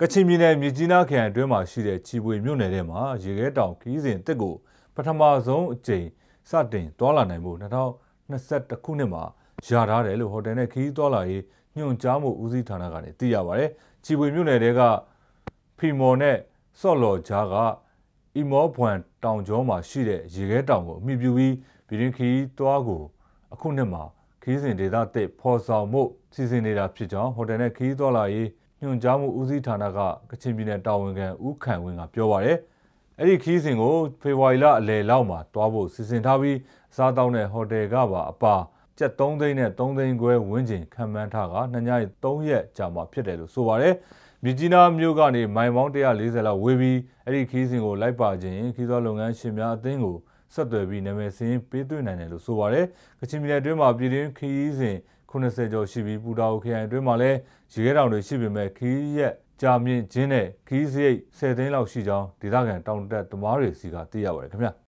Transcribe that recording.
ကချင်ပြည်နယ်မြကြီးနားခရိုင်အတွင်းမှာရှိတဲ့ချီပွေမြို့နယ်ထဲမှာရေခဲတောင်ခီးစဉ်တက်ကိုပထမဆုံးအကြိမ်စတင်သွာလာနိုင်ဖို့2021ခုနှစ်မှာရာထားတယ်လို့ဟိုတယ်နဲ့ခီးသွာလာရေးညွှန်ကြားမှုဦးစီးဌာနကနေသိရပါဗျ။ချီပွေမြို့နယ်တဲကဖီမော်နဲ့ဆော့လော်ဂျားကအီမောဖွန်တောင်ကျောမှာရှိတဲ့ရေခဲတောင်ကိုအမိပြုပြီးပြည်ရင်းခီးသွားကိုအခုနှစ်မှာခီးစဉ်ဒေသသစ်ဖော်ဆောင်မှုစီစဉ်နေတာဖြစ်ကြောင်းဟိုတယ်နဲ့ခီးသွာလာရေးညွှန်ကြားမှုဦးစီးဌာနကကချင်ပြည်နယ်တာဝန်ခံဦးခန့်ဝင်းကပြောပါရယ်အဲ့ဒီခီးစဉ်ကိုဖေဖော်ဝါရီလအလယ်လောက်မှာတွားဖို့စီစဉ်ထားပြီးအစားတောင်းတဲ့ဟိုတယ်ကပါအပါကျပ်3သိန်းနဲ့3သိန်းခွဲဝန်းကျင်ခံမှန်းထားကနှစ်ည3ရက်ကြာမှဖြစ်တယ်လို့ဆိုပါရယ်မြကြီးနားမြို့ကနေမိုင်ပေါင်း140လောက်ဝေးပြီးအဲ့ဒီခီးစဉ်ကိုလိုက်ပါခြင်းခီးသွားလုပ်ငန်းရှင်များအသင်းကိုဆက်သွယ်ပြီးနာမည်စင်းပေးသွင်းနိုင်တယ်လို့ဆိုပါရယ်ကချင်ပြည်နယ်အတွင်းမှာပြည်တွင်းခီးစဉ်80ကျော်ရှိပြီးပူတာအိုခရိုင်အတွင်းမှာလည်းရေခဲတောင်တွေရှိပေမဲ့ခီးရက်ကြာမြင့်ခြင်းနဲ့ခီးစရိတ်10သိန်းလောက်ရှိကြောင်းဒေသခံတောင်တက်သမားတွေစီကသိရပါတယ်ခင်ဗျာ။